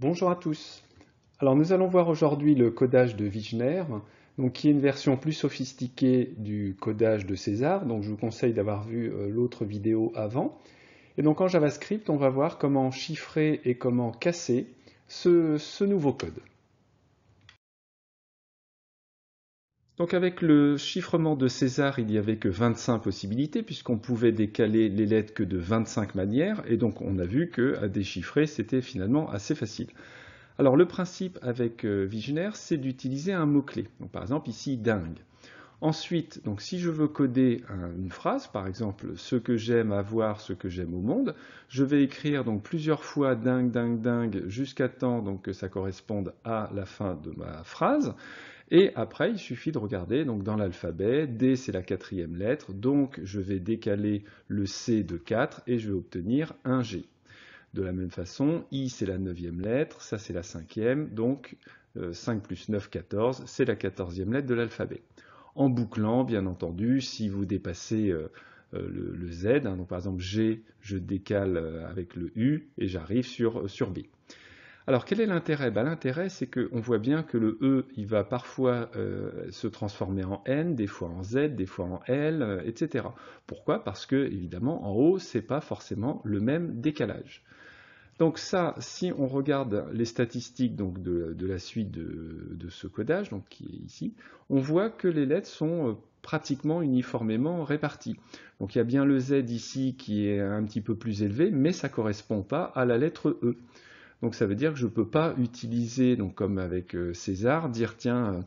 Bonjour à tous. Alors nous allons voir aujourd'hui le codage de Wigner, donc qui est une version plus sophistiquée du codage de César, donc je vous conseille d'avoir vu euh, l'autre vidéo avant. Et donc en JavaScript, on va voir comment chiffrer et comment casser ce nouveau code. Donc avec le chiffrement de César, il n'y avait que 25 possibilités, puisqu'on pouvait décaler les lettres que de 25 manières, et donc on a vu qu'à déchiffrer, c'était finalement assez facile. Alors le principe avec euh, Visionnaire, c'est d'utiliser un mot-clé. Par exemple ici, dingue. Ensuite, donc si je veux coder une phrase, par exemple ce que j'aime avoir, ce que j'aime au monde, je vais écrire donc plusieurs fois dingue, dingue, dingue jusqu'à temps donc, que ça corresponde à la fin de ma phrase. Et après, il suffit de regarder donc dans l'alphabet, D c'est la quatrième lettre, donc je vais décaler le C de 4 et je vais obtenir un G. De la même façon, I c'est la neuvième lettre, ça c'est la cinquième, donc 5 euh, plus 9, 14, c'est la quatorzième lettre de l'alphabet. En bouclant, bien entendu, si vous dépassez euh, euh, le, Z, hein, donc par exemple G, je décale avec le U et j'arrive sur, sur B. Alors quel est l'intérêt ben, L'intérêt, c'est qu'on voit bien que le E, il va parfois euh, se transformer en N, des fois en Z, des fois en L, euh, etc. Pourquoi Parce que, évidemment, en haut, n'est pas forcément le même décalage. Donc ça, si on regarde les statistiques donc de, la suite de, ce codage, qui est ici, on voit que les lettres sont euh, pratiquement uniformément réparties. Donc il y a bien le Z ici qui est un petit peu plus élevé, mais ça ne correspond pas à la lettre E. Donc ça veut dire que je ne peux pas utiliser, donc comme avec euh, César, dire tiens, euh,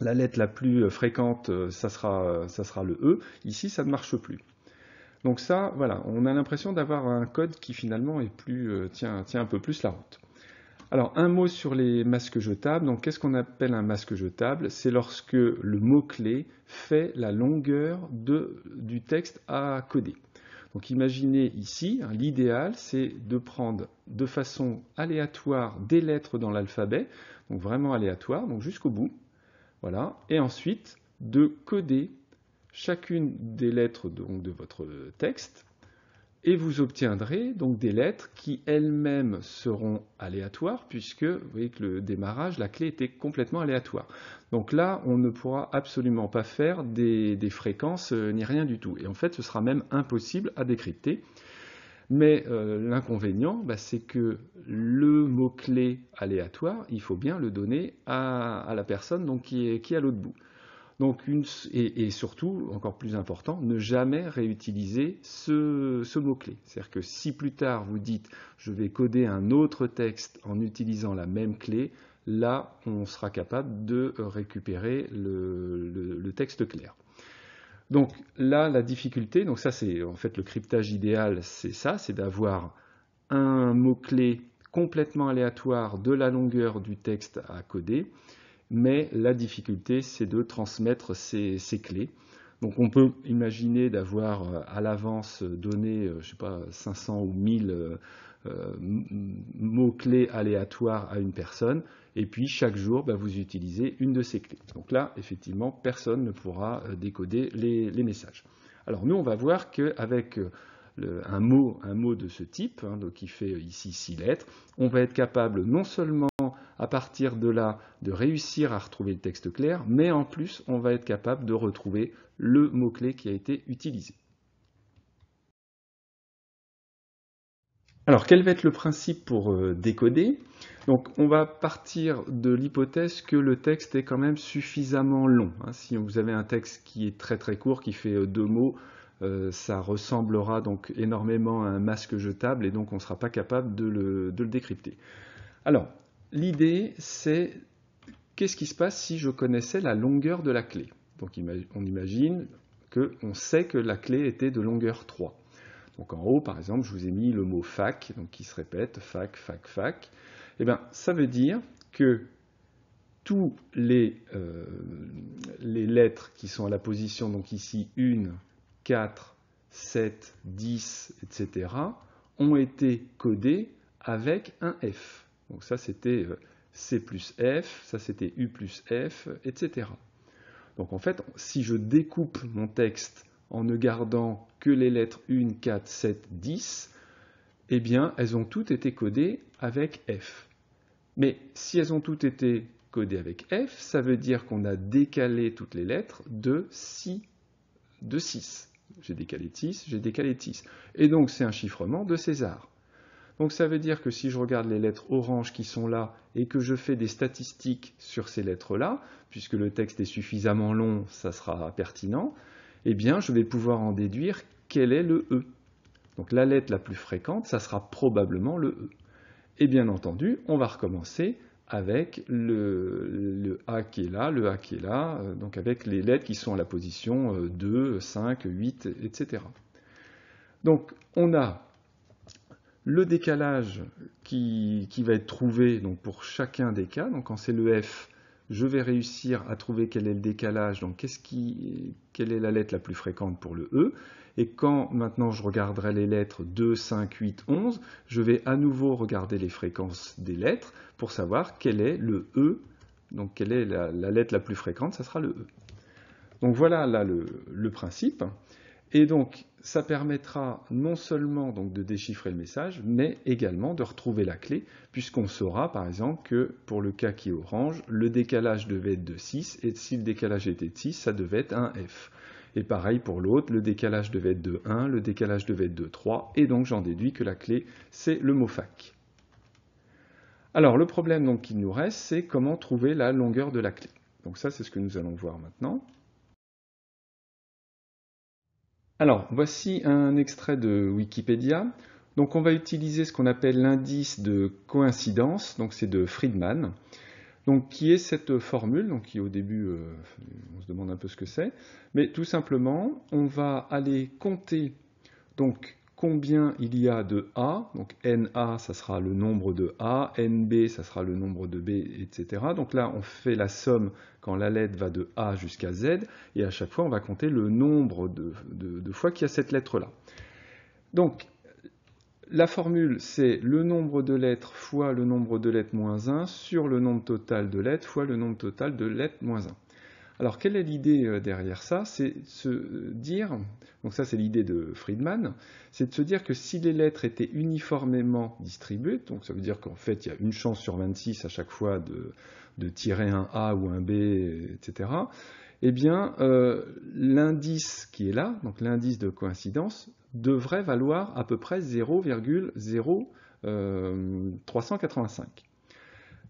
la lettre la plus euh, fréquente, ça sera, ça sera le E. Ici, ça ne marche plus. Donc ça, voilà, on a l'impression d'avoir un code qui finalement est plus, tient, un peu plus la route. Alors un mot sur les masques jetables. Donc qu'est-ce qu'on appelle un masque jetable C'est lorsque le mot-clé fait la longueur du texte à coder. Donc imaginez ici, hein, l'idéal c'est de prendre de façon aléatoire des lettres dans l'alphabet, donc vraiment aléatoire, donc jusqu'au bout, voilà, et ensuite de coder chacune des lettres donc, de votre texte et vous obtiendrez donc des lettres qui elles-mêmes seront aléatoires, puisque vous voyez que le démarrage, la clé était complètement aléatoire. Donc là, on ne pourra absolument pas faire des, fréquences euh, ni rien du tout. Et en fait, ce sera même impossible à décrypter. Mais euh, l'inconvénient, bah, c'est que le mot-clé aléatoire, il faut bien le donner à, la personne qui qui est à l'autre bout. Donc une, et, surtout, encore plus important, ne jamais réutiliser ce, mot-clé. C'est-à-dire que si plus tard vous dites je vais coder un autre texte en utilisant la même clé, là on sera capable de récupérer le, le texte clair. Donc là, la difficulté, donc ça c'est en fait le cryptage idéal, c'est ça, c'est d'avoir un mot-clé complètement aléatoire de la longueur du texte à coder mais la difficulté, c'est de transmettre ces, clés. Donc on peut imaginer d'avoir euh, à l'avance euh, donné, euh, je sais pas, 500 ou 1000 mots-clés aléatoires à une personne, et puis chaque jour, bah, vous utilisez une de ces clés. Donc là, effectivement, personne ne pourra décoder les, messages. Alors nous, on va voir qu'avec un mot, un mot de ce type, hein, qui fait ici six lettres, on va être capable non seulement à partir de là de réussir à retrouver le texte clair, mais en plus on va être capable de retrouver le mot-clé qui a été utilisé. Alors quel va être le principe pour euh, décoder Donc on va partir de l'hypothèse que le texte est quand même suffisamment long. Hein. Si vous avez un texte qui est très très court, qui fait euh, deux mots, euh, ça ressemblera donc énormément à un masque jetable et donc on ne sera pas capable de le, de le décrypter. Alors, l'idée, c'est qu'est-ce qui se passe si je connaissais la longueur de la clé Donc on imagine qu'on sait que la clé était de longueur 3. Donc en haut, par exemple, je vous ai mis le mot fac, donc qui se répète, fac, fac, fac. Eh bien, ça veut dire que tous les, euh, les lettres qui sont à la position, donc ici 1, 4, 7, 10, etc., ont été codées avec un F. Donc ça, c'était euh, C plus F, ça c'était U plus F, etc. Donc en fait, si je découpe mon texte en ne gardant que les lettres 1, 4, 7, 10, eh bien, elles ont toutes été codées avec F. Mais si elles ont toutes été codées avec F, ça veut dire qu'on a décalé toutes les lettres de 6. De 6. J'ai décalé 6, j'ai décalé 6. Et donc, c'est un chiffrement de César. Donc ça veut dire que si je regarde les lettres oranges qui sont là et que je fais des statistiques sur ces lettres-là, puisque le texte est suffisamment long, ça sera pertinent, eh bien je vais pouvoir en déduire quel est le E. Donc la lettre la plus fréquente, ça sera probablement le E. Et bien entendu, on va recommencer avec le, A qui est là, le A qui est là, euh, donc avec les lettres qui sont à la position 2, 5, 8, etc. Donc on a le décalage qui, va être trouvé donc pour chacun des cas. Donc quand c'est le f, je vais réussir à trouver quel est le décalage, donc qui, quelle est la lettre la plus fréquente pour le e. Et quand maintenant je regarderai les lettres 2, 5, 8, 11, je vais à nouveau regarder les fréquences des lettres pour savoir quel est le e, donc quelle est la, lettre la plus fréquente, ça sera le e. Donc voilà là le, le principe. Et donc ça permettra non seulement donc de déchiffrer le message, mais également de retrouver la clé, puisqu'on saura par exemple que pour le cas qui est orange, le décalage devait être de 6, et si le décalage était de 6, ça devait être un F. Et pareil pour l'autre, le décalage devait être de 1, le décalage devait être de 3, et donc j'en déduis que la clé, c'est le mot fac. Alors le problème donc nous reste, c'est comment trouver la longueur de la clé. Donc ça, c'est ce que nous allons voir maintenant. Alors, voici un extrait de Wikipédia. Donc, on va utiliser ce qu'on appelle l'indice de coïncidence, donc c'est de Friedman, donc, qui est cette formule, donc qui au début, euh, on se demande un peu ce que c'est, mais tout simplement, on va aller compter donc combien il y a de A. Donc NA, ça sera le nombre de A, NB, ça sera le nombre de B, etc. Donc là, on fait la somme quand la lettre va de A jusqu'à Z, et à chaque fois, on va compter le nombre de, fois qu'il y a cette lettre-là. Donc, la formule, c'est le nombre de lettres fois le nombre de lettres moins 1 sur le nombre total de lettres fois le nombre total de lettres moins 1. Alors quelle est l'idée euh, derrière ça C'est de se dire, donc ça c'est l'idée de Friedman, c'est de se dire que si les lettres étaient uniformément distribuées, donc ça veut dire qu'en fait il y a une chance sur 26 à chaque fois de, tirer un A ou un B, etc., eh bien euh, l'indice qui est là, donc l'indice de coïncidence, devrait valoir à peu près 0,0385. Euh,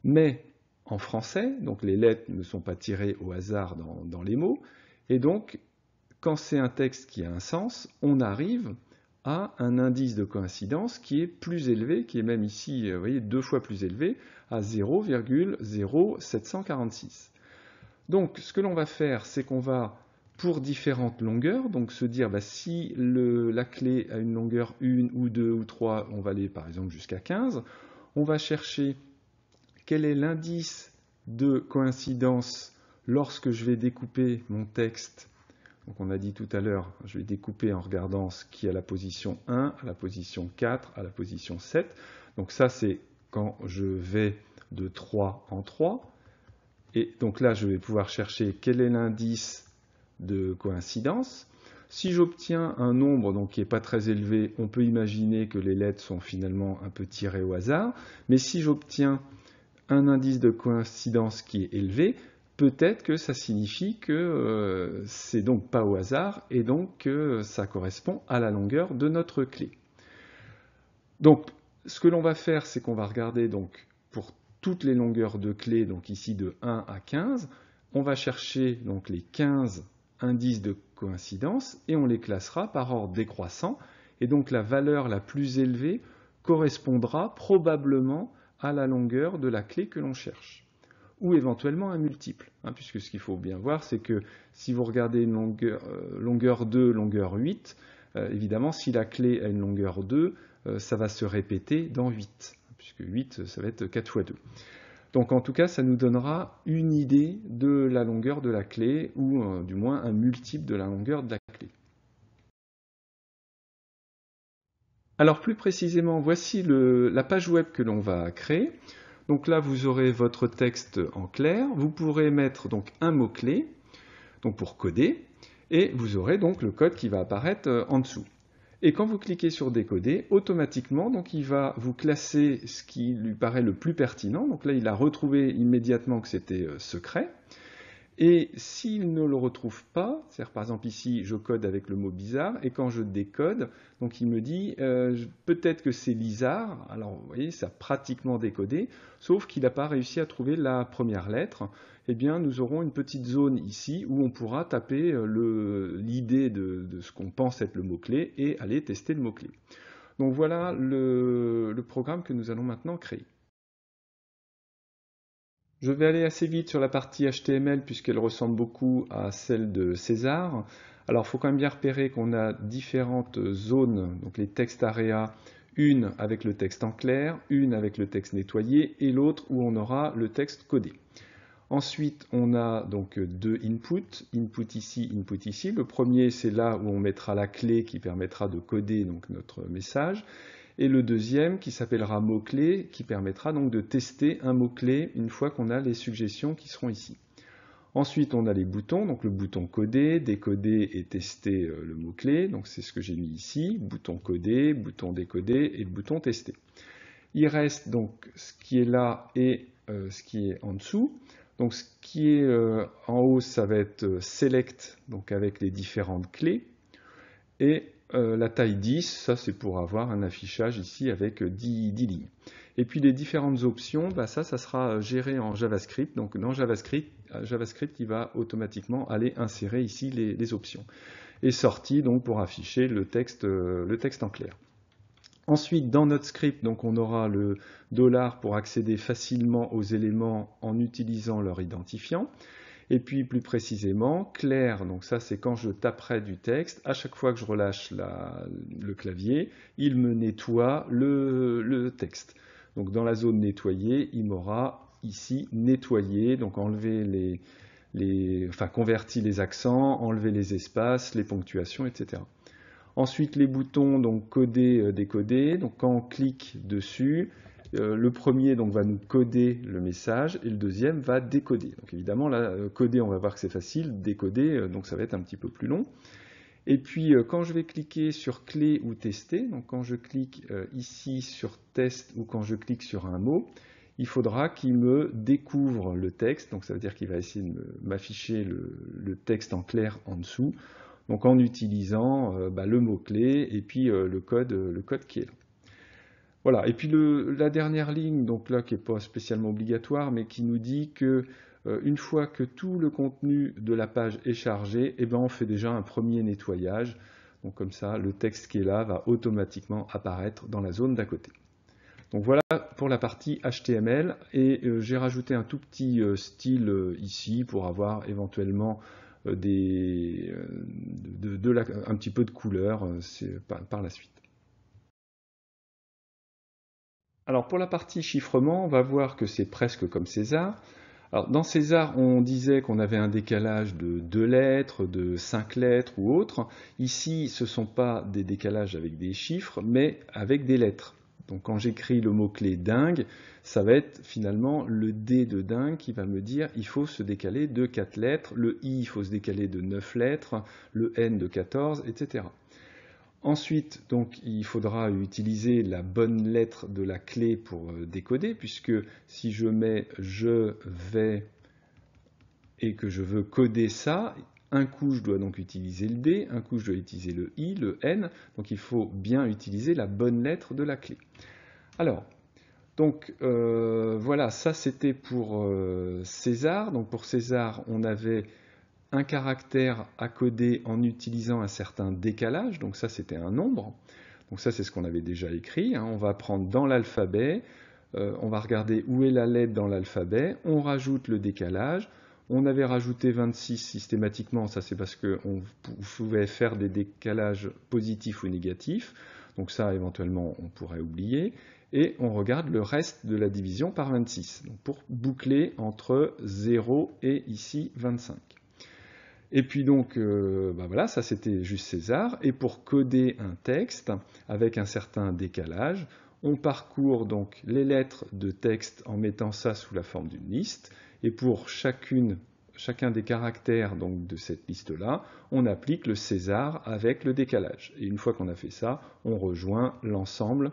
Mais en français, donc les lettres ne sont pas tirées au hasard dans, les mots, et donc quand c'est un texte qui a un sens, on arrive à un indice de coïncidence qui est plus élevé, qui est même ici, euh, vous voyez, deux fois plus élevé, à 0,0746. Donc ce que l'on va faire, c'est qu'on va, pour différentes longueurs, donc se dire, bah, si la clé a une longueur 1 ou 2 ou 3, on va aller par exemple jusqu'à 15, on va chercher quel est l'indice de coïncidence lorsque je vais découper mon texte donc on a dit tout à l'heure, je vais découper en regardant ce qui est à la position 1, à la position 4, à la position 7. Donc ça, c'est quand je vais de 3 en 3. Et donc là, je vais pouvoir chercher quel est l'indice de coïncidence. Si j'obtiens un nombre donc, qui n'est pas très élevé, on peut imaginer que les lettres sont finalement un peu tirées au hasard. Mais si j'obtiens un indice de coïncidence qui est élevé, peut-être que ça signifie que euh, c'est donc pas au hasard et donc que ça correspond à la longueur de notre clé. Donc, ce que l'on va faire, c'est qu'on va regarder donc pour toutes les longueurs de clé, donc ici de 1 à 15, on va chercher donc les 15 indices de coïncidence et on les classera par ordre décroissant. Et donc la valeur la plus élevée correspondra probablement à la longueur de la clé que l'on cherche, ou éventuellement un multiple, hein, puisque ce qu'il faut bien voir, c'est que si vous regardez une longueur, euh, longueur 2, longueur 8, euh, évidemment, si la clé a une longueur 2, euh, ça va se répéter dans 8, puisque 8, ça va être 4 fois 2. Donc en tout cas, ça nous donnera une idée de la longueur de la clé, ou du moins un multiple de la longueur de la clé. Alors plus précisément, voici la page web que l'on va créer. Donc là, vous aurez votre texte en clair. Vous pourrez mettre donc un mot-clé donc pour coder et vous aurez donc le code qui va apparaître euh, en dessous. Et quand vous cliquez sur décoder, automatiquement, donc il va vous classer ce qui lui paraît le plus pertinent. Donc là, il a retrouvé immédiatement que c'était euh, secret. Et s'il ne le retrouve pas, c'est-à-dire par exemple ici, je code avec le mot bizarre, et quand je décode, donc il me dit euh, peut-être que c'est bizarre. alors vous voyez, ça a pratiquement décodé, sauf qu'il n'a pas réussi à trouver la première lettre, eh bien nous aurons une petite zone ici où on pourra taper euh, l'idée de, ce qu'on pense être le mot-clé et aller tester le mot-clé. Donc voilà le programme que nous allons maintenant créer. Je vais aller assez vite sur la partie HTML puisqu'elle ressemble beaucoup à celle de César. Alors il faut quand même bien repérer qu'on a différentes zones, donc les textes area, une avec le texte en clair, une avec le texte nettoyé et l'autre où on aura le texte codé. Ensuite, on a donc deux inputs, input ici, input ici. Le premier, c'est là où on mettra la clé qui permettra de coder donc notre message et le deuxième qui s'appellera mot-clé, qui permettra donc de tester un mot-clé une fois qu'on a les suggestions qui seront ici. Ensuite, on a les boutons, donc le bouton coder, décoder et tester euh, le mot-clé, donc c'est ce que j'ai mis ici, bouton coder, bouton décoder et le bouton tester. Il reste donc ce qui est là et euh, ce qui est en dessous. Donc ce qui est euh, en haut, ça va être select, donc avec les différentes clés. Et euh, la taille 10, ça c'est pour avoir un affichage ici avec 10, euh, lignes. Et puis les différentes options, bah, ça, ça sera euh, géré en JavaScript. Donc dans JavaScript, JavaScript il va automatiquement aller insérer ici les, options. Et sorti donc pour afficher le texte, le texte en clair. Ensuite, dans notre script, donc on aura le dollar pour accéder facilement aux éléments en utilisant leur identifiant. Et puis plus précisément, clair, donc ça c'est quand je taperai du texte, à chaque fois que je relâche le clavier, il me nettoie le, texte. Donc dans la zone nettoyée, il m'aura ici nettoyer, donc enlever les, les, enfin converti les accents, enlever les espaces, les ponctuations, etc. Ensuite, les boutons, donc coder, euh, décoder. Donc quand on clique dessus, euh, le premier donc, va nous coder le message et le deuxième va décoder. Donc évidemment, là, euh, coder, on va voir que c'est facile, décoder, euh, donc ça va être un petit peu plus long. Et puis, quand je vais cliquer sur clé ou tester, donc quand je clique ici sur test ou quand je clique sur un mot, il faudra qu'il me découvre le texte. Donc, ça veut dire qu'il va essayer de m'afficher le, texte en clair en dessous. Donc, en utilisant bah, le mot-clé et puis le, code, le code qui est là. Voilà. Et puis le, la dernière ligne, donc là qui n'est pas spécialement obligatoire, mais qui nous dit que euh, une fois que tout le contenu de la page est chargé, eh ben, on fait déjà un premier nettoyage. Donc comme ça, le texte qui est là va automatiquement apparaître dans la zone d'à côté. Donc voilà pour la partie HTML et euh, j'ai rajouté un tout petit euh, style ici pour avoir éventuellement des, un petit peu de couleur par la suite. Alors pour la partie chiffrement, on va voir que c'est presque comme César. Alors dans César, on disait qu'on avait un décalage de deux lettres, de cinq lettres ou autre. Ici, ce ne sont pas des décalages avec des chiffres, mais avec des lettres. Donc quand j'écris le mot-clé dingue, ça va être finalement le D de dingue qui va me dire il faut se décaler de quatre lettres, le I il faut se décaler de neuf lettres, le N de 14, etc. Ensuite, donc, il faudra utiliser la bonne lettre de la clé pour euh, décoder, puisque si je mets « je vais » et que je veux coder ça, un coup je dois donc utiliser le D, un coup je dois utiliser le I, le N, donc il faut bien utiliser la bonne lettre de la clé. Alors, donc euh, voilà, ça c'était pour euh, César. Donc pour César, on avait un caractère à coder en utilisant un certain décalage, donc ça c'était un nombre, donc ça c'est ce qu'on avait déjà écrit, hein. on va prendre dans l'alphabet, euh, on va regarder où est la lettre dans l'alphabet, on rajoute le décalage, on avait rajouté 26 systématiquement, ça c'est parce qu'on pouvait faire des décalages positifs ou négatifs, donc ça éventuellement on pourrait oublier, et on regarde le reste de la division par 26, pour boucler entre 0 et ici 25. Et puis donc, euh, bah voilà, ça c'était juste César. Et pour coder un texte avec un certain décalage, on parcourt donc les lettres de texte en mettant ça sous la forme d'une liste. Et pour chacun des caractères donc, de cette liste-là, on applique le César avec le décalage. Et une fois qu'on a fait ça, on rejoint l'ensemble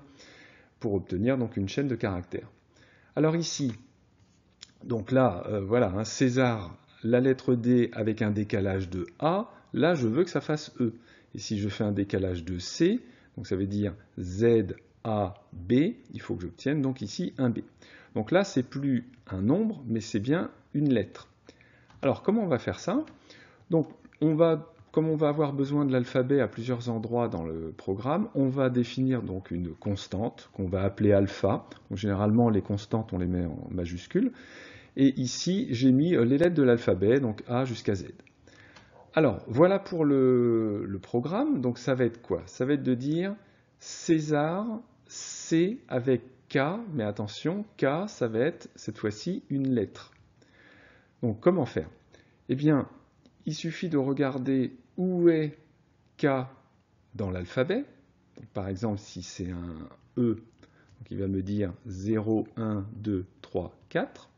pour obtenir donc une chaîne de caractères. Alors ici, donc là, euh, voilà, un César la lettre D avec un décalage de A, là je veux que ça fasse E. Et si je fais un décalage de C, donc ça veut dire Z, A, B, il faut que j'obtienne donc ici un B. Donc là c'est plus un nombre, mais c'est bien une lettre. Alors comment on va faire ça Donc on va, comme on va avoir besoin de l'alphabet à plusieurs endroits dans le programme, on va définir donc une constante qu'on va appeler alpha. généralement les constantes on les met en majuscules. Et ici, j'ai mis euh, les lettres de l'alphabet, donc A jusqu'à Z. Alors, voilà pour le, programme. Donc, ça va être quoi Ça va être de dire César, C avec K, mais attention, K, ça va être cette fois-ci une lettre. Donc, comment faire Eh bien, il suffit de regarder où est K dans l'alphabet. Par exemple, si c'est un E, il va me dire 0, 1, 2, 3, 4.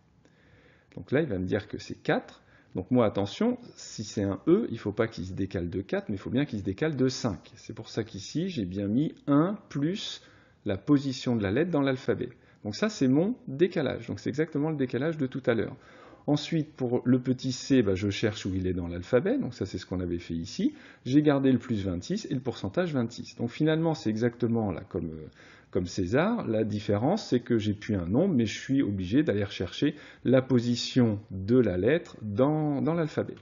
Donc là, il va me dire que c'est 4. Donc moi, attention, si c'est un E, il ne faut pas qu'il se décale de 4, mais il faut bien qu'il se décale de 5. C'est pour ça qu'ici, j'ai bien mis 1 plus la position de la lettre dans l'alphabet. Donc ça, c'est mon décalage. Donc c'est exactement le décalage de tout à l'heure. Ensuite, pour le petit c, bah, je cherche où il est dans l'alphabet, donc ça c'est ce qu'on avait fait ici. J'ai gardé le plus 26 et le pourcentage 26. Donc finalement, c'est exactement là comme, euh, comme César. La différence, c'est que j'ai plus un nom, mais je suis obligé d'aller chercher la position de la lettre dans, l'alphabet.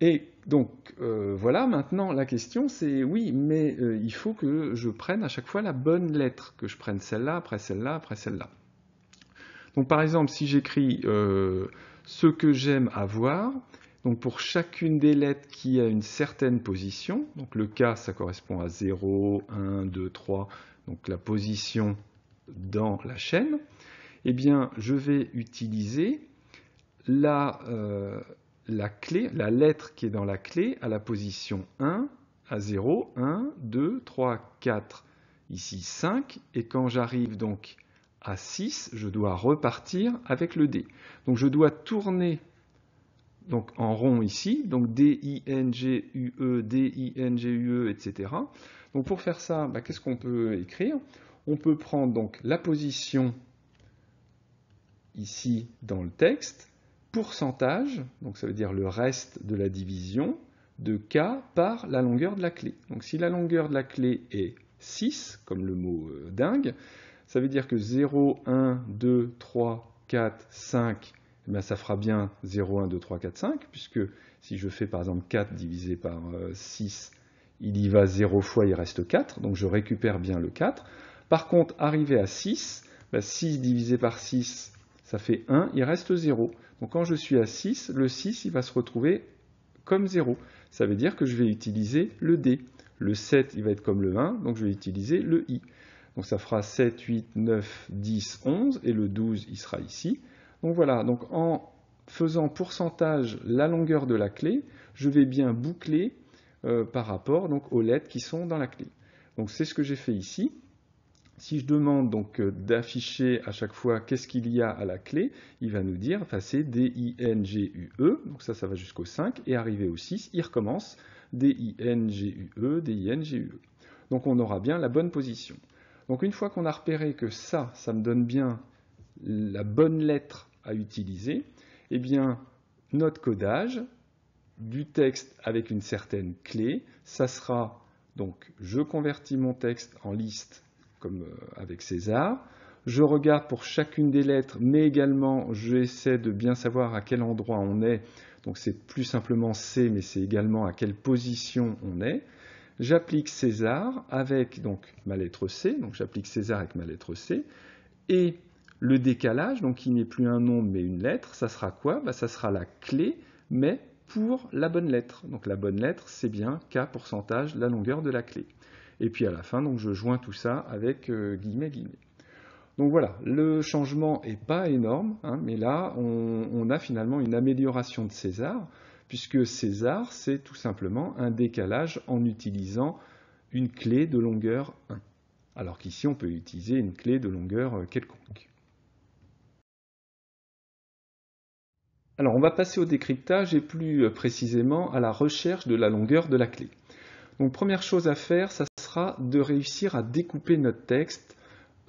Et donc euh, voilà, maintenant la question c'est oui, mais euh, il faut que je prenne à chaque fois la bonne lettre, que je prenne celle-là, après celle-là, après celle-là. Donc par exemple, si j'écris euh, ce que j'aime avoir, donc pour chacune des lettres qui a une certaine position, donc le K ça correspond à 0, 1, 2, 3, donc la position dans la chaîne, eh bien je vais utiliser la, euh, clé, la lettre qui est dans la clé à la position 1, à 0, 1, 2, 3, 4, ici 5, et quand j'arrive donc à 6, je dois repartir avec le D. Donc je dois tourner donc en rond ici, donc D-I-N-G-U-E, D-I-N-G-U-E, etc. Donc pour faire ça, bah, qu'est-ce qu'on peut écrire On peut prendre donc la position ici dans le texte, pourcentage, donc ça veut dire le reste de la division, de K par la longueur de la clé. Donc si la longueur de la clé est 6, comme le mot euh, dingue, ça veut dire que 0, 1, 2, 3, 4, 5, eh ça fera bien 0, 1, 2, 3, 4, 5, puisque si je fais par exemple 4 divisé par 6, euh, il y va 0 fois, il reste 4, donc je récupère bien le 4. Par contre, arrivé à 6, 6 bah, divisé par 6, ça fait 1, il reste 0. Donc quand je suis à 6, le 6, il va se retrouver comme 0. Ça veut dire que je vais utiliser le D. Le 7, il va être comme le 1, donc je vais utiliser le I. Donc ça fera 7, 8, 9, 10, 11, et le 12, il sera ici. Donc voilà, donc en faisant pourcentage la longueur de la clé, je vais bien boucler euh, par rapport donc, aux lettres qui sont dans la clé. Donc c'est ce que j'ai fait ici. Si je demande donc euh, d'afficher à chaque fois qu'est-ce qu'il y a à la clé, il va nous dire enfin, c'est D-I-N-G-U-E, donc ça, ça va jusqu'au 5, et arrivé au 6, il recommence D-I-N-G-U-E, D-I-N-G-U-E. Donc on aura bien la bonne position. Donc une fois qu'on a repéré que ça, ça me donne bien la bonne lettre à utiliser, eh bien, notre codage du texte avec une certaine clé, ça sera donc je convertis mon texte en liste comme euh, avec César, je regarde pour chacune des lettres, mais également j'essaie de bien savoir à quel endroit on est. Donc c'est plus simplement C, mais c'est également à quelle position on est. J'applique César avec donc ma lettre C, donc j'applique César avec ma lettre C, et le décalage, donc qui n'est plus un nombre mais une lettre, ça sera quoi bah, Ça sera la clé, mais pour la bonne lettre. Donc la bonne lettre, c'est bien K pourcentage la longueur de la clé. Et puis à la fin, donc je joins tout ça avec euh, guillemets, guillemets. Donc voilà, le changement n'est pas énorme, hein, mais là, on, a finalement une amélioration de César, puisque César, c'est tout simplement un décalage en utilisant une clé de longueur 1. Alors qu'ici, on peut utiliser une clé de longueur euh, quelconque. Alors on va passer au décryptage et plus euh, précisément à la recherche de la longueur de la clé. Donc première chose à faire, ça sera de réussir à découper notre texte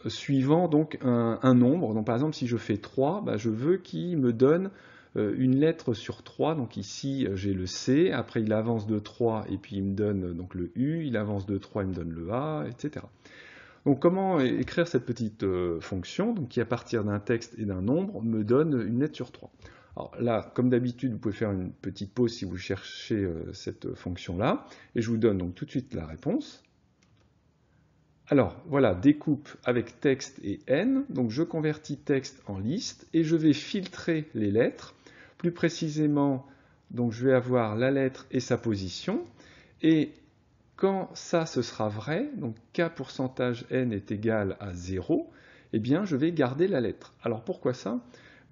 euh, suivant donc un, nombre. Donc par exemple si je fais 3, bah, je veux qu'il me donne euh, une lettre sur 3. Donc ici j'ai le C, après il avance de 3 et puis il me donne donc le U, il avance de 3, il me donne le A, etc. Donc comment écrire cette petite fonction qui à partir d'un texte et d'un nombre me donne une lettre sur 3 alors là, comme d'habitude, vous pouvez faire une petite pause si vous cherchez euh, cette euh, fonction-là. Et je vous donne donc tout de suite la réponse. Alors voilà, découpe avec texte et n. Donc je convertis texte en liste et je vais filtrer les lettres. Plus précisément, donc je vais avoir la lettre et sa position. Et quand ça ce sera vrai, donc k pourcentage n est égal à 0, eh bien je vais garder la lettre. Alors pourquoi ça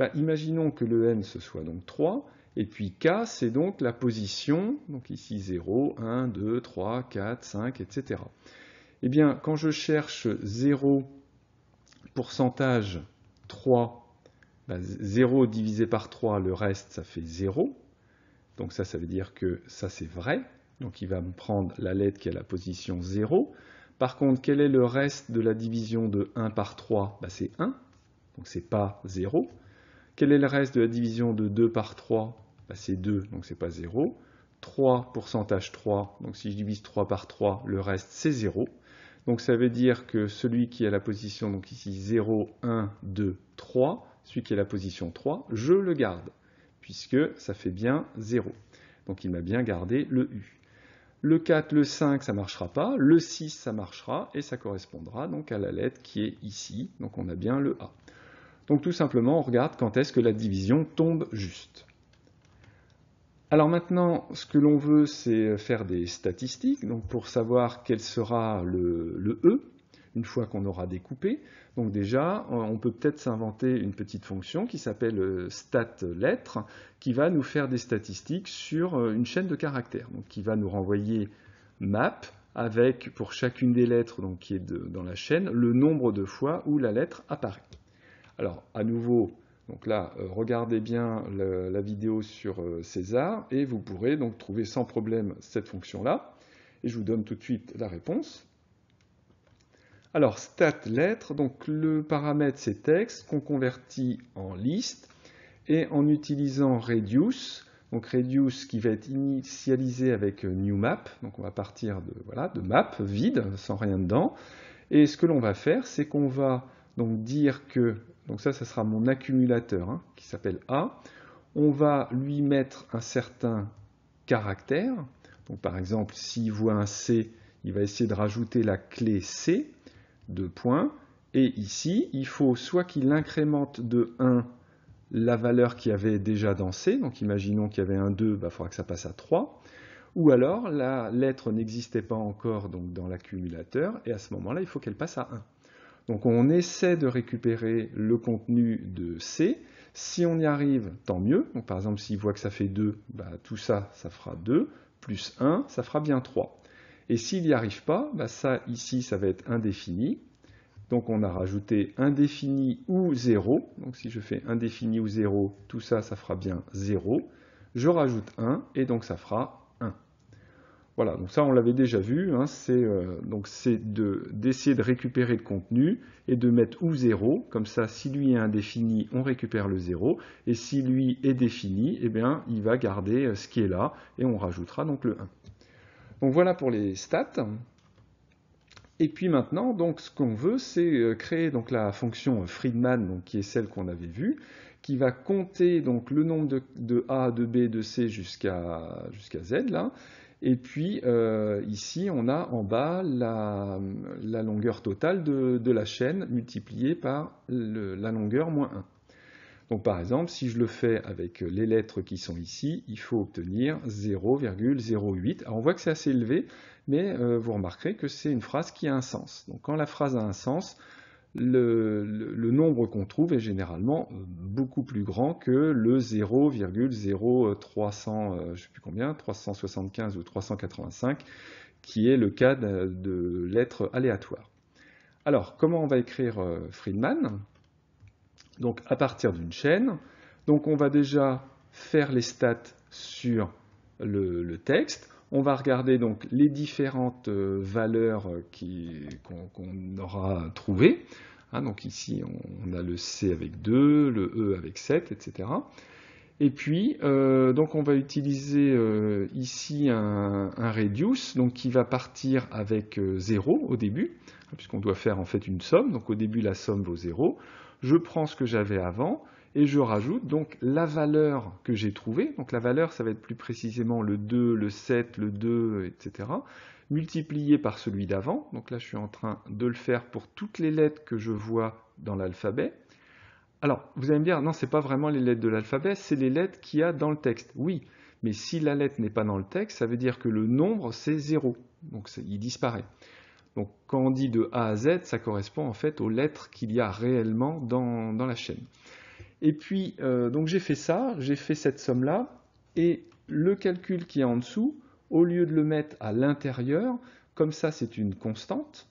ben, imaginons que le n, ce soit donc 3, et puis k, c'est donc la position, donc ici 0, 1, 2, 3, 4, 5, etc. Eh bien, quand je cherche 0, pourcentage 3, 0 ben, divisé par 3, le reste, ça fait 0. Donc ça, ça veut dire que ça, c'est vrai. Donc il va me prendre la lettre qui a la position 0. Par contre, quel est le reste de la division de 1 par 3 ben, C'est 1, donc c'est pas 0. Quel est le reste de la division de 2 par 3 bah, C'est 2, donc ce n'est pas 0. 3, pourcentage 3, donc si je divise 3 par 3, le reste c'est 0. Donc ça veut dire que celui qui a la position, donc ici 0, 1, 2, 3, celui qui a la position 3, je le garde, puisque ça fait bien 0. Donc il m'a bien gardé le U. Le 4, le 5, ça ne marchera pas. Le 6, ça marchera. Et ça correspondra donc à la lettre qui est ici. Donc on a bien le A. Donc tout simplement, on regarde quand est-ce que la division tombe juste. Alors maintenant, ce que l'on veut, c'est faire des statistiques, donc pour savoir quel sera le, E, une fois qu'on aura découpé. Donc déjà, euh, on peut peut-être s'inventer une petite fonction qui s'appelle euh, statLettre, qui va nous faire des statistiques sur euh, une chaîne de caractères, donc qui va nous renvoyer map avec, pour chacune des lettres donc qui est dans la chaîne, le nombre de fois où la lettre apparaît. Alors, à nouveau, donc là, euh, regardez bien la vidéo sur euh, César et vous pourrez donc trouver sans problème cette fonction-là. Et je vous donne tout de suite la réponse. Alors, stat lettre, donc le paramètre c'est texte qu'on convertit en liste et en utilisant reduce, donc reduce qui va être initialisé avec euh, new map, donc on va partir de, voilà, de map vide, sans rien dedans. Et ce que l'on va faire, c'est qu'on va donc dire que donc ça, ça sera mon accumulateur hein, qui s'appelle A. On va lui mettre un certain caractère. par exemple, s'il voit un C, il va essayer de rajouter la clé C, de points. Et ici, il faut soit qu'il incrémente de 1 la valeur qu'il y avait déjà dans C, donc imaginons qu'il y avait un 2, bah, il faudra que ça passe à 3, ou alors la lettre n'existait pas encore dans l'accumulateur, et à ce moment-là, il faut qu'elle passe à 1. Donc on essaie de récupérer le contenu de C. Si on y arrive, tant mieux. par exemple, s'il voit que ça fait 2, bah, tout ça, ça fera 2, plus 1, ça fera bien 3. Et s'il n'y arrive pas, bah, ça ici, ça va être indéfini. Donc on a rajouté indéfini ou 0. Donc si je fais indéfini ou 0, tout ça, ça fera bien 0. Je rajoute 1 et donc ça fera voilà, donc ça on l'avait déjà vu, hein, c'est euh, d'essayer de, récupérer le contenu et de mettre ou 0, comme ça si lui est indéfini, on récupère le 0, et si lui est défini, eh bien il va garder euh, ce qui est là, et on rajoutera donc le 1. Donc voilà pour les stats. Et puis maintenant, donc, ce qu'on veut, c'est euh, créer donc, la fonction Friedman, qui est celle qu'on avait vue, qui va compter donc, le nombre de, A, de B, de C jusqu'à Z, là, et puis euh, ici, on a en bas la, longueur totale de, la chaîne multipliée par la longueur moins 1. Donc par exemple, si je le fais avec les lettres qui sont ici, il faut obtenir 0,08. Alors on voit que c'est assez élevé, mais euh, vous remarquerez que c'est une phrase qui a un sens. Donc quand la phrase a un sens, le, nombre qu'on trouve est généralement euh, beaucoup plus grand que le 0,0300, euh, je sais plus combien, 375 ou 385, qui est le cas de, lettres aléatoires. Alors, comment on va écrire euh, Friedman Donc, à partir d'une chaîne. Donc, on va déjà faire les stats sur le texte. On va regarder donc les différentes euh, valeurs euh, qu'on aura trouvées. Hein, donc ici, on a le C avec 2, le E avec 7, etc. Et puis, euh, donc on va utiliser ici un, reduce donc qui va partir avec 0 au début, hein, puisqu'on doit faire en fait une somme. Donc au début, la somme vaut 0. Je prends ce que j'avais avant, et je rajoute donc la valeur que j'ai trouvée, donc la valeur ça va être plus précisément le 2, le 7, le 2, etc., multiplié par celui d'avant, donc là je suis en train de le faire pour toutes les lettres que je vois dans l'alphabet. Alors, vous allez me dire, non, ce n'est pas vraiment les lettres de l'alphabet, c'est les lettres qu'il y a dans le texte. Oui, mais si la lettre n'est pas dans le texte, ça veut dire que le nombre, c'est 0, donc il disparaît. Donc quand on dit de A à Z, ça correspond en fait aux lettres qu'il y a réellement dans, dans la chaîne. Et puis, euh, donc j'ai fait ça, j'ai fait cette somme-là, et le calcul qui est en dessous, au lieu de le mettre à l'intérieur, comme ça c'est une constante,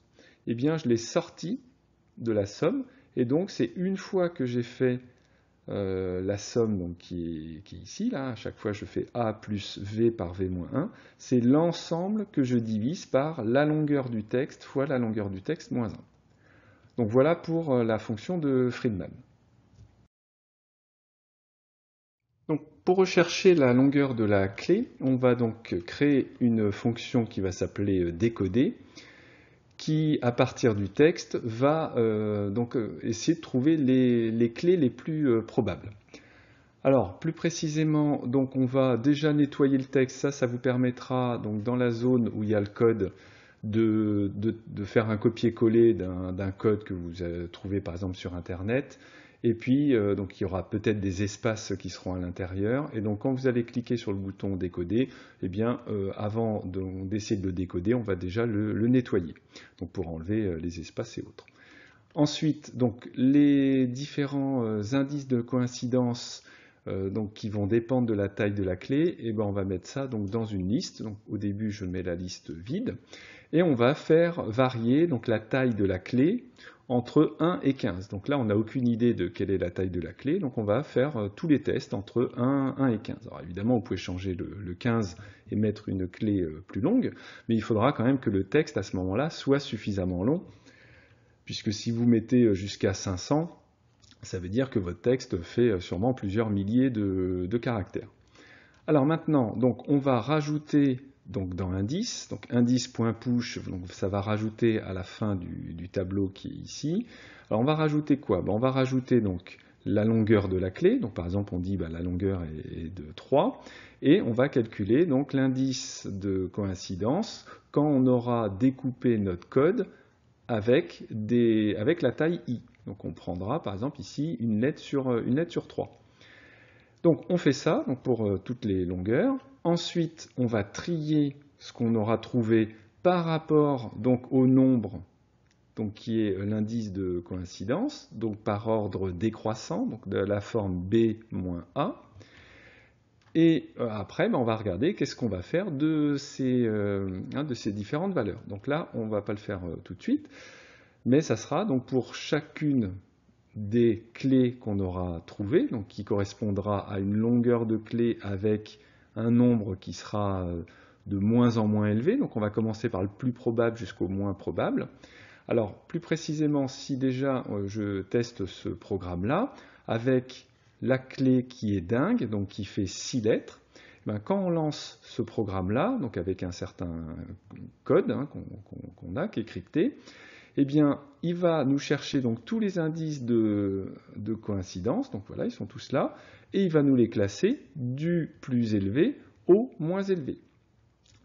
eh bien je l'ai sorti de la somme, et donc c'est une fois que j'ai fait euh, la somme qui, est, qui ici, là, à chaque fois je fais A plus V par V moins 1, c'est l'ensemble que je divise par la longueur du texte fois la longueur du texte moins 1. Donc voilà pour euh, la fonction de Friedman. Pour rechercher la longueur de la clé, on va donc créer une fonction qui va s'appeler euh, décoder, qui à partir du texte va euh, donc euh, essayer de trouver les, clés les plus probables. Alors plus précisément, donc on va déjà nettoyer le texte, ça ça vous permettra donc dans la zone où il y a le code de, de faire un copier-coller d'un code que vous trouvez par exemple sur internet et puis, euh, donc, il y aura peut-être des espaces qui seront à l'intérieur. Et donc, quand vous allez cliquer sur le bouton décoder, eh bien, euh, avant d'essayer de le décoder, on va déjà le, nettoyer. Donc, pour enlever euh, les espaces et autres. Ensuite, donc, les différents indices de coïncidence donc, qui vont dépendre de la taille de la clé, eh ben, on va mettre ça donc, dans une liste. Donc, au début, je mets la liste vide. Et on va faire varier donc, la taille de la clé entre 1 et 15. Donc là, on n'a aucune idée de quelle est la taille de la clé, donc on va faire euh, tous les tests entre 1, 1 et 15. Alors évidemment, vous pouvez changer le, 15 et mettre une clé euh, plus longue, mais il faudra quand même que le texte, à ce moment-là, soit suffisamment long, puisque si vous mettez euh, jusqu'à 500, ça veut dire que votre texte fait sûrement plusieurs milliers de, caractères. Alors maintenant, donc, on va rajouter donc dans indice. Donc indice.push, donc ça va rajouter à la fin du, tableau qui est ici. Alors on va rajouter quoi ben, On va rajouter donc la longueur de la clé. Donc par exemple on dit ben, la longueur est, de 3 et on va calculer donc l'indice de coïncidence quand on aura découpé notre code avec, des, avec la taille i. Donc on prendra par exemple ici une lettre sur, une lettre sur 3. Donc on fait ça donc pour euh, toutes les longueurs. Ensuite, on va trier ce qu'on aura trouvé par rapport donc au nombre qui est euh, l'indice de coïncidence, donc par ordre décroissant, de la forme B-A. Et euh, après, ben, on va regarder qu'est-ce qu'on va faire de ces, euh, hein, différentes valeurs. Donc là, on ne va pas le faire tout de suite, mais ça sera donc pour chacune des clés qu'on aura trouvées, donc qui correspondra à une longueur de clé avec un nombre qui sera euh, de moins en moins élevé. Donc on va commencer par le plus probable jusqu'au moins probable. Alors plus précisément, si déjà euh, je teste ce programme-là, avec la clé qui est dingue, donc qui fait 6 lettres, eh ben, quand on lance ce programme-là, donc avec un certain code hein, qu'on a, qui est crypté, eh bien, il va nous chercher donc tous les indices de, coïncidence, donc voilà, ils sont tous là, et il va nous les classer du plus élevé au moins élevé.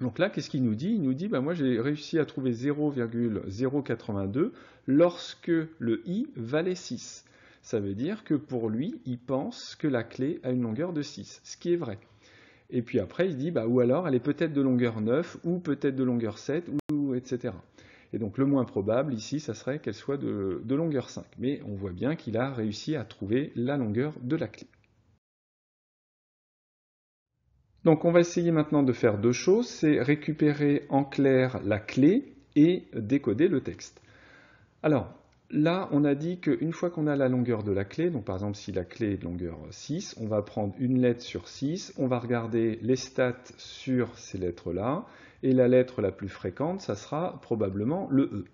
Donc là, qu'est-ce qu'il nous dit Il nous dit, bah, moi j'ai réussi à trouver 0,082 lorsque le i valait 6. Ça veut dire que pour lui, il pense que la clé a une longueur de 6, ce qui est vrai. Et puis après, il dit, bah, ou alors elle est peut-être de longueur 9, ou peut-être de longueur 7, ou etc. Et donc le moins probable ici, ça serait qu'elle soit de, longueur 5. Mais on voit bien qu'il a réussi à trouver la longueur de la clé. Donc on va essayer maintenant de faire deux choses, c'est récupérer en clair la clé et décoder le texte. Alors, Là, on a dit qu'une fois qu'on a la longueur de la clé, donc par exemple si la clé est de longueur 6, on va prendre une lettre sur 6, on va regarder les stats sur ces lettres-là, et la lettre la plus fréquente, ça sera probablement le E.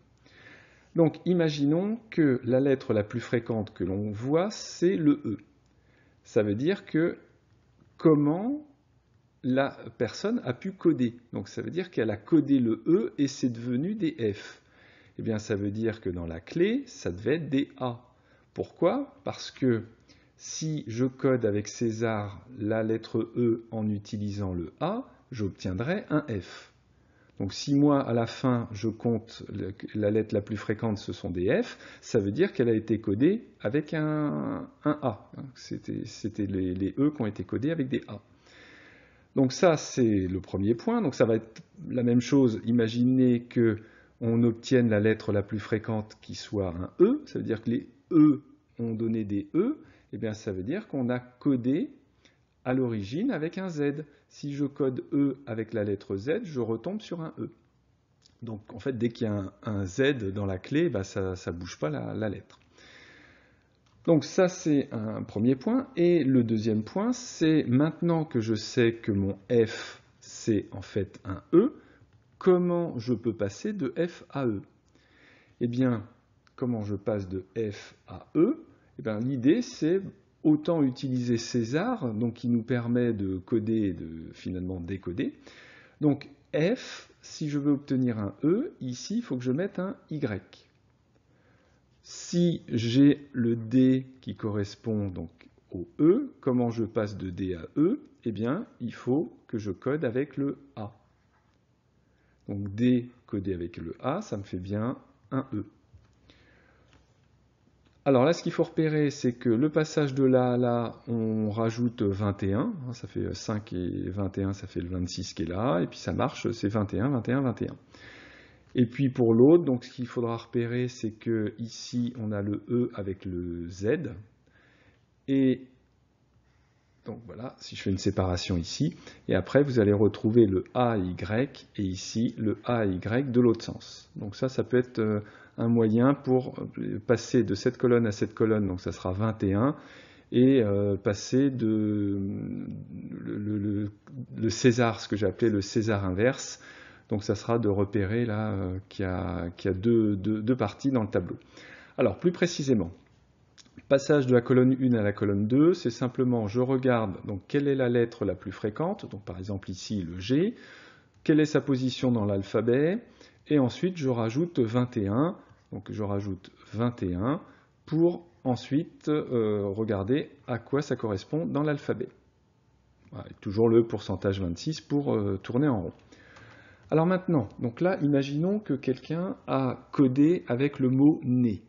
Donc imaginons que la lettre la plus fréquente que l'on voit, c'est le E. Ça veut dire que comment la personne a pu coder. Donc ça veut dire qu'elle a codé le E et c'est devenu des F. Eh bien, ça veut dire que dans la clé, ça devait être des A. Pourquoi Parce que si je code avec César la lettre E en utilisant le A, j'obtiendrai un F. Donc si moi, à la fin, je compte la lettre la plus fréquente, ce sont des F, ça veut dire qu'elle a été codée avec un, un A. C'était les, les, E qui ont été codés avec des A. Donc ça, c'est le premier point. Donc ça va être la même chose. Imaginez que on obtienne la lettre la plus fréquente qui soit un E, ça veut dire que les E ont donné des E, et eh bien ça veut dire qu'on a codé à l'origine avec un Z. Si je code E avec la lettre Z, je retombe sur un E. Donc en fait, dès qu'il y a un, Z dans la clé, bah, ça ne bouge pas la, lettre. Donc ça, c'est un premier point. Et le deuxième point, c'est maintenant que je sais que mon F, c'est en fait un E, comment je peux passer de F à E Eh bien, comment je passe de F à E eh bien, l'idée, c'est autant utiliser César, donc qui nous permet de coder et de finalement décoder. Donc F, si je veux obtenir un E, ici, il faut que je mette un Y. Si j'ai le D qui correspond donc au E, comment je passe de D à E Eh bien, il faut que je code avec le A. Donc D codé avec le A, ça me fait bien un E. Alors là, ce qu'il faut repérer, c'est que le passage de là à là, on rajoute 21. Hein, ça fait 5 et 21, ça fait le 26 qui est là. Et puis ça marche, c'est 21, 21, 21. Et puis pour l'autre, donc ce qu'il faudra repérer, c'est que ici, on a le E avec le Z. Et donc voilà, si je fais une séparation ici, et après vous allez retrouver le AY et ici le AY de l'autre sens. Donc ça, ça peut être euh, un moyen pour euh, passer de cette colonne à cette colonne, donc ça sera 21, et euh, passer de le, César, ce que j'ai appelé le César inverse, donc ça sera de repérer là qu'il y a, deux parties dans le tableau. Alors plus précisément, Passage de la colonne 1 à la colonne 2, c'est simplement je regarde donc quelle est la lettre la plus fréquente, donc par exemple ici le G, quelle est sa position dans l'alphabet, et ensuite je rajoute 21, donc je rajoute 21 pour ensuite euh, regarder à quoi ça correspond dans l'alphabet. toujours le pourcentage 26 pour euh, tourner en rond. Alors maintenant, donc là, imaginons que quelqu'un a codé avec le mot « né »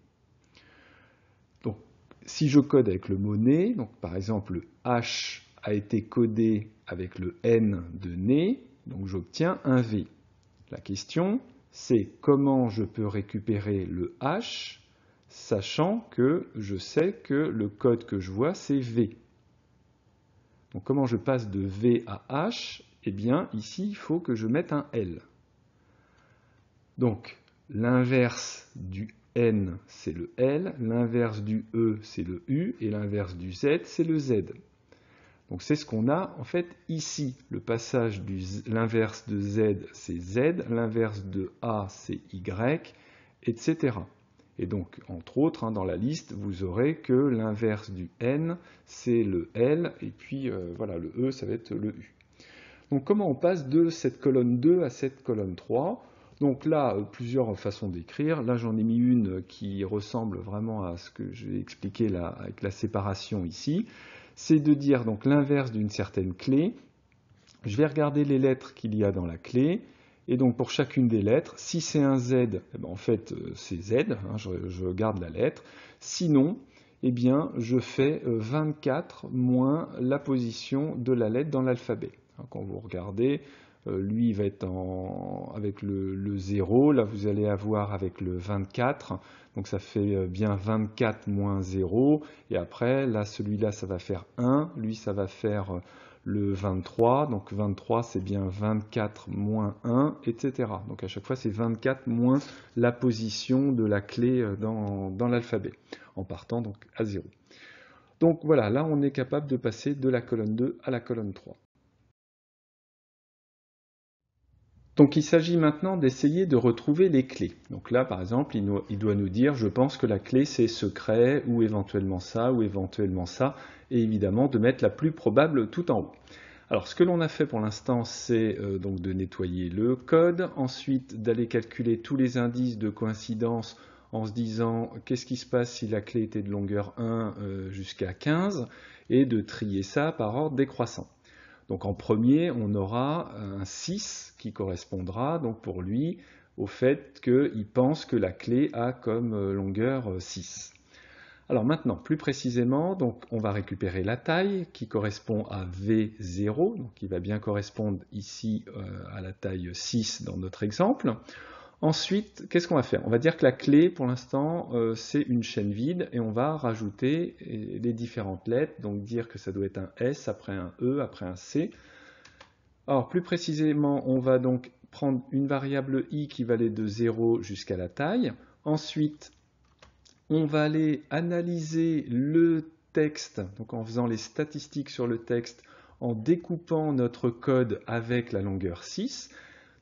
si je code avec le mot nez, donc par exemple le H a été codé avec le N de nez, donc j'obtiens un V. La question, c'est comment je peux récupérer le H, sachant que je sais que le code que je vois, c'est V. Donc comment je passe de V à H Eh bien, ici, il faut que je mette un L. Donc, l'inverse du N, c'est le L, l'inverse du E, c'est le U, et l'inverse du Z, c'est le Z. Donc c'est ce qu'on a en fait ici. Le passage de l'inverse de Z, c'est Z, l'inverse de A, c'est Y, etc. Et donc, entre autres, hein, dans la liste, vous aurez que l'inverse du N, c'est le L, et puis euh, voilà, le E, ça va être le U. Donc comment on passe de cette colonne 2 à cette colonne 3 donc là, euh, plusieurs façons d'écrire. Là, j'en ai mis une qui ressemble vraiment à ce que j'ai expliqué avec la séparation ici. C'est de dire donc l'inverse d'une certaine clé. Je vais regarder les lettres qu'il y a dans la clé. Et donc pour chacune des lettres, si c'est un Z, eh ben, en fait euh, c'est Z, hein, je, garde la lettre. Sinon, eh bien, je fais 24 euh, moins la position de la lettre dans l'alphabet. Hein, quand vous regardez, euh, lui il va être en, avec le, le, 0, là vous allez avoir avec le 24, donc ça fait euh, bien 24 moins 0, et après là celui-là ça va faire 1, lui ça va faire euh, le 23, donc 23 c'est bien 24 moins 1, etc. Donc à chaque fois c'est 24 moins la position de la clé dans, dans l'alphabet, en partant donc à 0. Donc voilà, là on est capable de passer de la colonne 2 à la colonne 3. Donc il s'agit maintenant d'essayer de retrouver les clés. Donc là, par exemple, il, doit nous dire, je pense que la clé c'est secret, ou éventuellement ça, ou éventuellement ça, et évidemment de mettre la plus probable tout en haut. Alors ce que l'on a fait pour l'instant, c'est euh, donc de nettoyer le code, ensuite d'aller calculer tous les indices de coïncidence en se disant qu'est-ce qui se passe si la clé était de longueur 1 euh, jusqu'à 15, et de trier ça par ordre décroissant. Donc en premier, on aura un 6 qui correspondra donc pour lui au fait qu'il pense que la clé a comme euh, longueur 6. Euh, Alors maintenant, plus précisément, donc on va récupérer la taille qui correspond à V0, donc qui va bien correspondre ici euh, à la taille 6 dans notre exemple. Ensuite, qu'est-ce qu'on va faire On va dire que la clé, pour l'instant, euh, c'est une chaîne vide et on va rajouter euh, les différentes lettres, donc dire que ça doit être un S, après un E, après un C. Alors, plus précisément, on va donc prendre une variable i qui va aller de 0 jusqu'à la taille. Ensuite, on va aller analyser le texte, donc en faisant les statistiques sur le texte, en découpant notre code avec la longueur 6.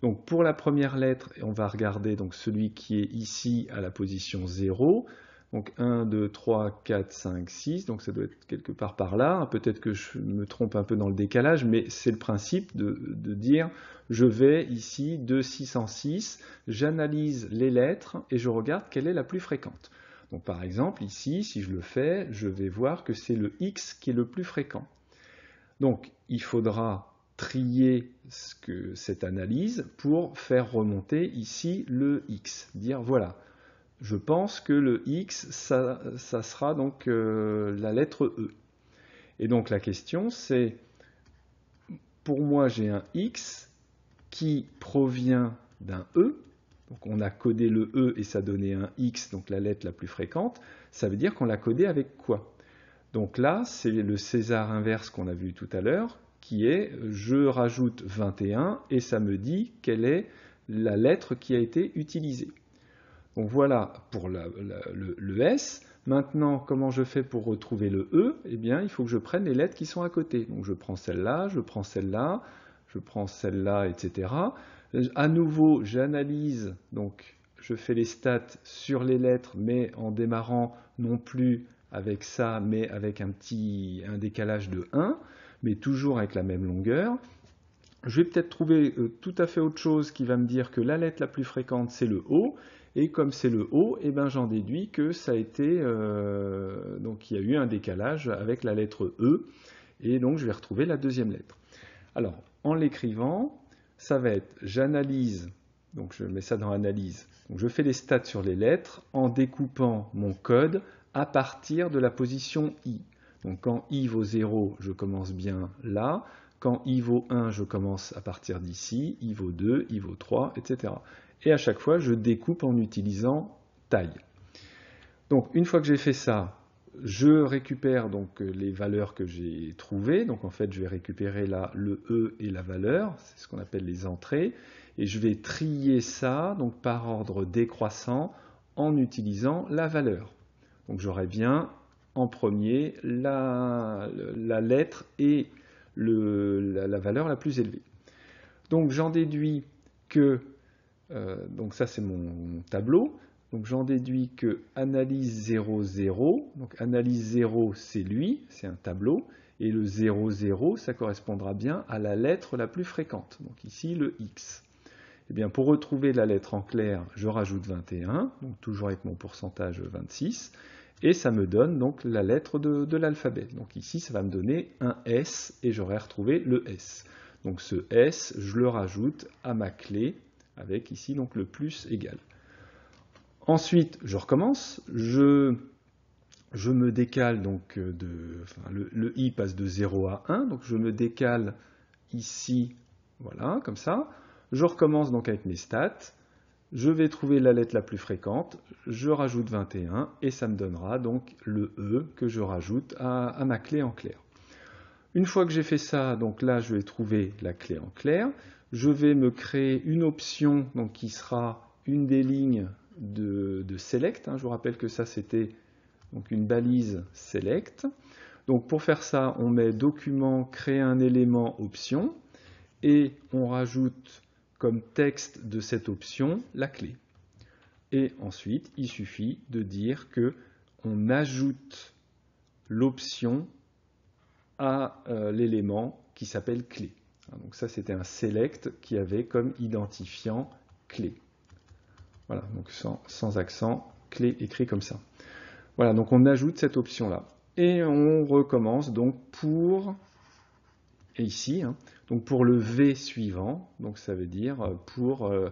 Donc pour la première lettre, on va regarder donc celui qui est ici à la position 0. Donc 1, 2, 3, 4, 5, 6, donc ça doit être quelque part par là. Peut-être que je me trompe un peu dans le décalage, mais c'est le principe de, de, dire je vais ici de 6 en 6, j'analyse les lettres et je regarde quelle est la plus fréquente. Donc par exemple ici, si je le fais, je vais voir que c'est le X qui est le plus fréquent. Donc il faudra trier ce que, cette analyse pour faire remonter ici le x. Dire voilà, je pense que le x, ça, sera donc euh, la lettre E. Et donc la question c'est, pour moi j'ai un x qui provient d'un E, donc on a codé le E et ça donnait un X, donc la lettre la plus fréquente, ça veut dire qu'on l'a codé avec quoi Donc là, c'est le César inverse qu'on a vu tout à l'heure, qui est je rajoute 21 et ça me dit quelle est la lettre qui a été utilisée. Donc voilà pour le, S. Maintenant, comment je fais pour retrouver le E Eh bien, il faut que je prenne les lettres qui sont à côté. Donc je prends celle-là, je prends celle-là, je prends celle-là, etc. À nouveau, j'analyse, donc je fais les stats sur les lettres, mais en démarrant non plus avec ça, mais avec un petit un décalage de 1 mais toujours avec la même longueur. Je vais peut-être trouver euh, tout à fait autre chose qui va me dire que la lettre la plus fréquente, c'est le O. Et comme c'est le O, eh ben, j'en déduis que ça a été... Euh, donc il y a eu un décalage avec la lettre E. Et donc je vais retrouver la deuxième lettre. Alors, en l'écrivant, ça va être j'analyse, donc je mets ça dans analyse. Donc je fais les stats sur les lettres en découpant mon code à partir de la position I. Donc quand i vaut 0, je commence bien là. Quand i vaut 1, je commence à partir d'ici. i vaut 2, i vaut 3, etc. Et à chaque fois, je découpe en utilisant taille. Donc une fois que j'ai fait ça, je récupère donc euh, les valeurs que j'ai trouvées. Donc en fait, je vais récupérer là le E et la valeur, c'est ce qu'on appelle les entrées. Et je vais trier ça donc par ordre décroissant en utilisant la valeur. Donc j'aurai bien en premier la, lettre et la, valeur la plus élevée. Donc j'en déduis que, euh, donc ça c'est mon, tableau, donc j'en déduis que analyse 0, 0, donc analyse 0 c'est lui, c'est un tableau, et le 0, 0 ça correspondra bien à la lettre la plus fréquente, donc ici le X. Et eh bien, pour retrouver la lettre en clair, je rajoute 21, donc toujours avec mon pourcentage 26 et ça me donne donc la lettre de, l'alphabet. Donc ici, ça va me donner un S, et j'aurai retrouvé le S. Donc ce S, je le rajoute à ma clé, avec ici donc le plus égal. Ensuite, je recommence, je, me décale, donc de, enfin, le, i passe de 0 à 1, donc je me décale ici, voilà, comme ça. Je recommence donc avec mes stats, je vais trouver la lettre la plus fréquente, je rajoute 21 et ça me donnera donc le E que je rajoute à, ma clé en clair. Une fois que j'ai fait ça, donc là je vais trouver la clé en clair, je vais me créer une option donc, qui sera une des lignes de, select, hein. je vous rappelle que ça c'était une balise select. Donc pour faire ça, on met document, créer un élément, option, et on rajoute comme texte de cette option la clé. Et ensuite, il suffit de dire que on ajoute l'option à euh, l'élément qui s'appelle clé. Hein, donc ça, c'était un select qui avait comme identifiant clé. Voilà, donc sans accent, clé écrit comme ça. Voilà, donc on ajoute cette option-là. Et on recommence donc pour ici. Hein, donc pour le V suivant, donc ça veut dire euh, pour euh,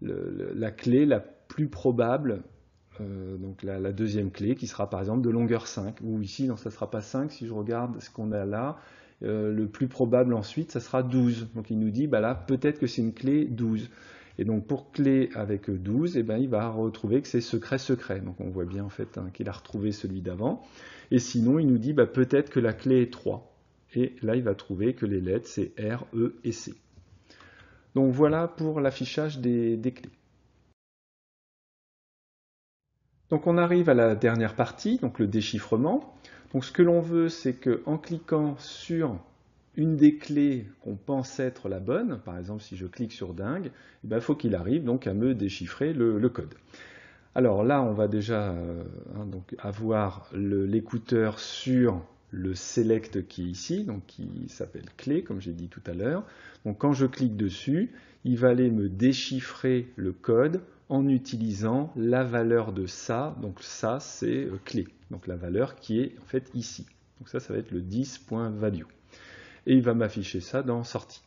la clé la plus probable, euh, donc la, deuxième clé qui sera par exemple de longueur 5, ou ici non, ça ne sera pas 5, si je regarde ce qu'on a là, le plus probable ensuite ça sera 12. Donc il nous dit bah là peut-être que c'est une clé 12. Et donc pour clé avec 12, et eh ben, il va retrouver que c'est secret secret. Donc on voit bien en fait hein, qu'il a retrouvé celui d'avant. Et sinon il nous dit bah, peut-être que la clé est 3. Et là, il va trouver que les lettres, c'est R, E et C. Donc voilà pour l'affichage des, clés. Donc on arrive à la dernière partie, donc le déchiffrement. Donc ce que l'on veut, c'est qu'en cliquant sur une des clés qu'on pense être la bonne, par exemple si je clique sur dingue, il eh ben, faut qu'il arrive donc à me déchiffrer le, code. Alors là, on va déjà euh, hein, avoir l'écouteur sur le select qui est ici, donc qui s'appelle clé, comme j'ai dit tout à l'heure. Donc quand je clique dessus, il va aller me déchiffrer le code en utilisant la valeur de ça, donc ça c'est euh, clé, donc la valeur qui est en fait ici. Donc ça, ça va être le 10.value. Et il va m'afficher ça dans sortie.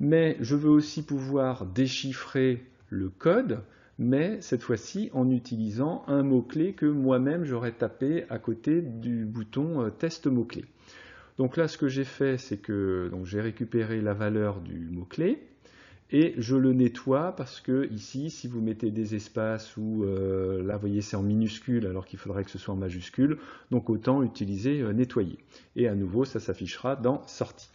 Mais je veux aussi pouvoir déchiffrer le code mais cette fois-ci en utilisant un mot-clé que moi-même j'aurais tapé à côté du bouton euh, test mot-clé. Donc là, ce que j'ai fait, c'est que j'ai récupéré la valeur du mot-clé et je le nettoie parce que ici, si vous mettez des espaces ou euh, là, vous voyez, c'est en minuscule alors qu'il faudrait que ce soit en majuscule, donc autant utiliser euh, nettoyer. Et à nouveau, ça s'affichera dans sortie.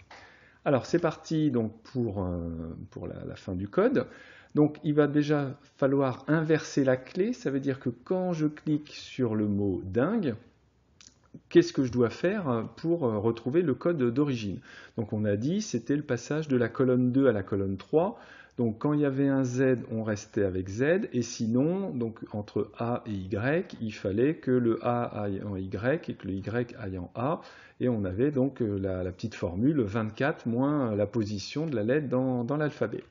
Alors c'est parti donc pour, la, fin du code. Donc il va déjà falloir inverser la clé, ça veut dire que quand je clique sur le mot dingue, qu'est-ce que je dois faire pour euh, retrouver le code d'origine Donc on a dit c'était le passage de la colonne 2 à la colonne 3. Donc quand il y avait un Z, on restait avec Z, et sinon, donc entre A et Y, il fallait que le A aille en Y et que le Y aille en A, et on avait donc euh, la, petite formule 24 moins la position de la lettre dans l'alphabet.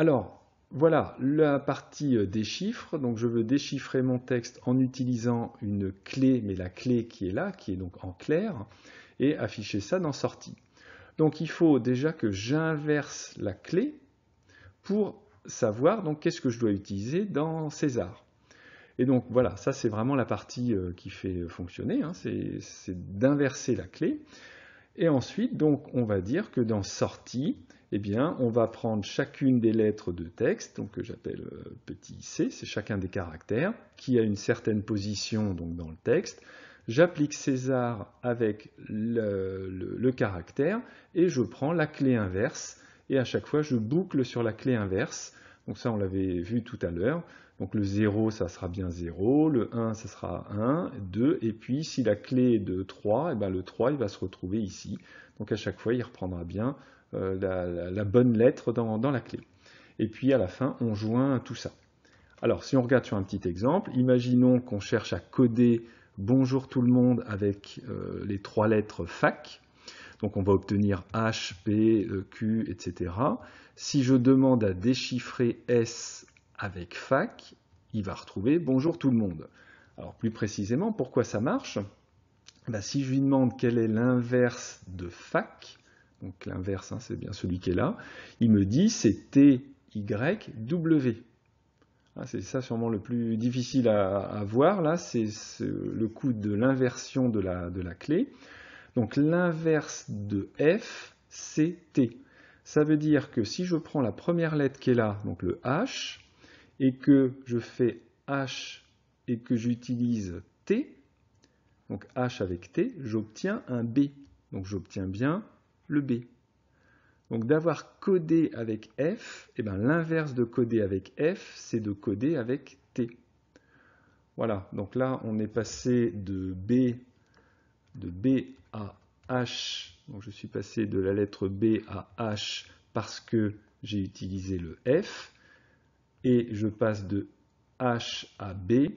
Alors, voilà la partie euh, des chiffres. Donc, je veux déchiffrer mon texte en utilisant une clé, mais la clé qui est là, qui est donc en clair, et afficher ça dans sortie. Donc, il faut déjà que j'inverse la clé pour savoir donc qu'est-ce que je dois utiliser dans César. Et donc voilà, ça c'est vraiment la partie euh, qui fait fonctionner, hein. c'est d'inverser la clé. Et ensuite, donc on va dire que dans sortie, eh bien, on va prendre chacune des lettres de texte, donc que j'appelle euh, petit c, c'est chacun des caractères, qui a une certaine position donc, dans le texte. J'applique César avec le, caractère et je prends la clé inverse. Et à chaque fois, je boucle sur la clé inverse. Donc ça, on l'avait vu tout à l'heure. Donc le 0, ça sera bien 0, le 1, ça sera 1, 2, et puis si la clé est de 3, eh ben le 3, il va se retrouver ici. Donc à chaque fois, il reprendra bien euh, la, bonne lettre dans, la clé. Et puis à la fin, on joint tout ça. Alors si on regarde sur un petit exemple, imaginons qu'on cherche à coder bonjour tout le monde avec euh, les trois lettres fac. Donc on va obtenir H, P, e, Q, etc. Si je demande à déchiffrer S avec fac, il va retrouver bonjour tout le monde. Alors plus précisément, pourquoi ça marche eh ben, Si je lui demande quel est l'inverse de fac, donc l'inverse, hein, c'est bien celui qui est là, il me dit c'est TYW. Ah, c'est ça sûrement le plus difficile à, voir, là, c'est le coût de l'inversion de la, de la clé. Donc l'inverse de F, c'est T. Ça veut dire que si je prends la première lettre qui est là, donc le H, et que je fais H et que j'utilise T, donc H avec T, j'obtiens un B. Donc j'obtiens bien le B. Donc d'avoir codé avec F, et eh ben, l'inverse de coder avec F, c'est de coder avec T. Voilà, donc là on est passé de B, de B à H, donc je suis passé de la lettre B à H parce que j'ai utilisé le F, et je passe de H à B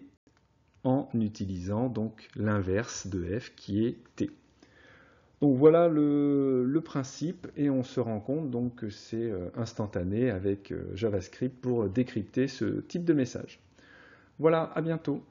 en utilisant donc l'inverse de F qui est T. Donc voilà le, le, principe et on se rend compte donc que c'est euh, instantané avec euh, JavaScript pour décrypter ce type de message. Voilà, à bientôt.